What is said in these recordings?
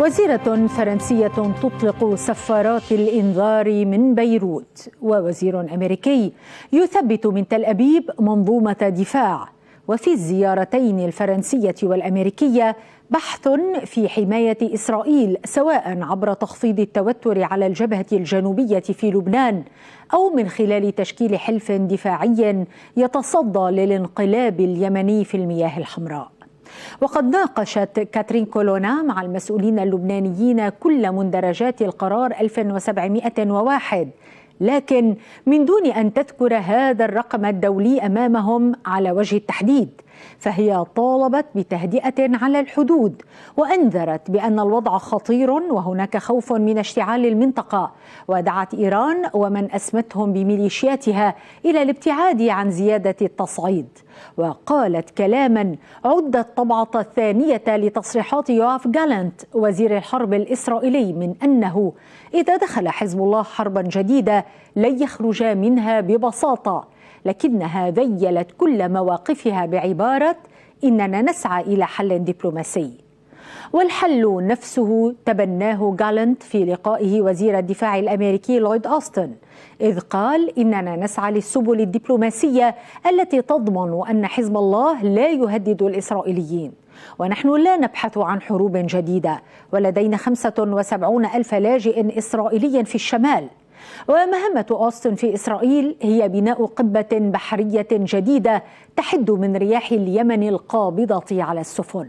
وزيرة فرنسية تطلق سفارات الإنذار من بيروت ووزير أمريكي يثبت من تل أبيب منظومة دفاع وفي الزيارتين الفرنسية والأمريكية بحث في حماية إسرائيل سواء عبر تخفيض التوتر على الجبهة الجنوبية في لبنان أو من خلال تشكيل حلف دفاعي يتصدى للانقلاب اليمني في المياه الحمراء وقد ناقشت كاترين كولونا مع المسؤولين اللبنانيين كل مندرجات القرار 1701 لكن من دون أن تذكر هذا الرقم الدولي أمامهم على وجه التحديد فهي طالبت بتهدئه على الحدود وانذرت بان الوضع خطير وهناك خوف من اشتعال المنطقه ودعت ايران ومن اسمتهم بميليشياتها الى الابتعاد عن زياده التصعيد وقالت كلاما عد الطبعه الثانيه لتصريحات يواف جالنت وزير الحرب الاسرائيلي من انه اذا دخل حزب الله حربا جديده لن يخرج منها ببساطه لكنها ذيلت كل مواقفها بعباره اننا نسعى الى حل دبلوماسي والحل نفسه تبناه غالنت في لقائه وزير الدفاع الامريكي لويد اوستن اذ قال اننا نسعى للسبل الدبلوماسيه التي تضمن ان حزب الله لا يهدد الاسرائيليين ونحن لا نبحث عن حروب جديده ولدينا 75 الف لاجئ اسرائيلي في الشمال ومهمة أوستن في إسرائيل هي بناء قبة بحرية جديدة تحد من رياح اليمن القابضة على السفن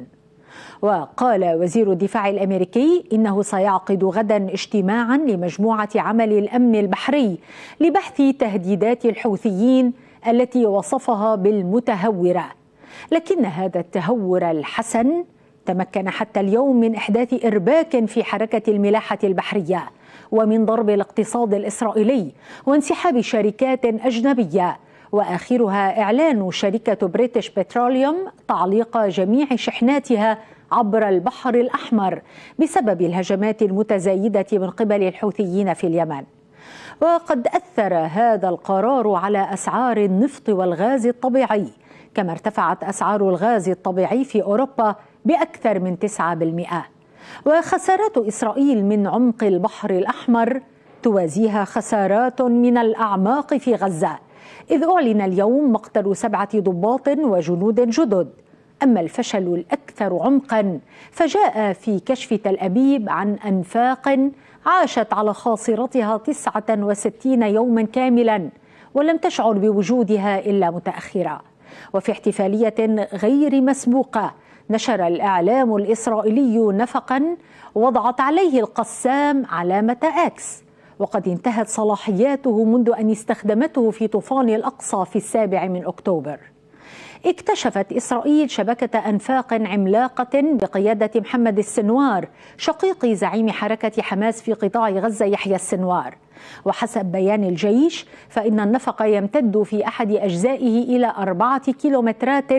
وقال وزير الدفاع الامريكي انه سيعقد غدا اجتماعا لمجموعه عمل الامن البحري لبحث تهديدات الحوثيين التي وصفها بالمتهوره لكن هذا التهور الحسن تمكن حتى اليوم من احداث ارباك في حركه الملاحه البحريه ومن ضرب الاقتصاد الاسرائيلي وانسحاب شركات اجنبيه واخرها اعلان شركه بريتش بتروليوم تعليق جميع شحناتها عبر البحر الاحمر بسبب الهجمات المتزايده من قبل الحوثيين في اليمن وقد اثر هذا القرار على اسعار النفط والغاز الطبيعي كما ارتفعت اسعار الغاز الطبيعي في اوروبا بأكثر من 9% وخسارات إسرائيل من عمق البحر الأحمر توازيها خسارات من الأعماق في غزة إذ أعلن اليوم مقتل سبعة ضباط وجنود جدد أما الفشل الأكثر عمقا فجاء في كشف تل أبيب عن أنفاق عاشت على خاصرتها 69 يوما كاملا ولم تشعر بوجودها إلا متأخرة وفي احتفالية غير مسبوقة نشر الإعلام الإسرائيلي نفقا وضعت عليه القسام علامة أكس وقد انتهت صلاحياته منذ أن استخدمته في طوفان الأقصى في السابع من أكتوبر اكتشفت إسرائيل شبكة أنفاق عملاقة بقيادة محمد السنوار شقيق زعيم حركة حماس في قطاع غزة يحيى السنوار وحسب بيان الجيش فإن النفق يمتد في أحد أجزائه إلى أربعة كيلومترات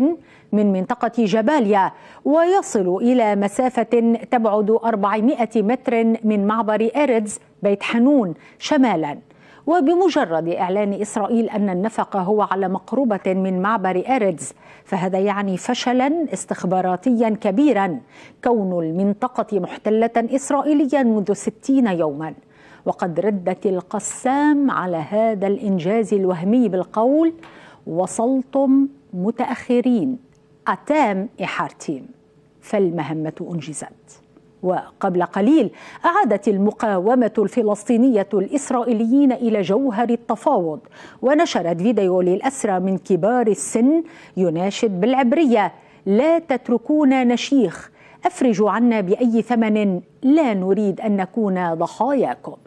من منطقة جباليا ويصل إلى مسافة تبعد 400 متر من معبر إيرز بيت حنون شمالاً وبمجرد إعلان إسرائيل أن النفق هو على مقربة من معبر أريدز فهذا يعني فشلا استخباراتيا كبيرا كون المنطقة محتلة إسرائيليا منذ ستين يوما وقد ردت القسام على هذا الإنجاز الوهمي بالقول وصلتم متأخرين أتام إحارتيم فالمهمة أنجزت وقبل قليل أعادت المقاومة الفلسطينية الإسرائيليين إلى جوهر التفاوض ونشرت فيديو للأسرى من كبار السن يناشد بالعبرية لا تتركونا نشيخ أفرجوا عنا بأي ثمن لا نريد أن نكون ضحاياكم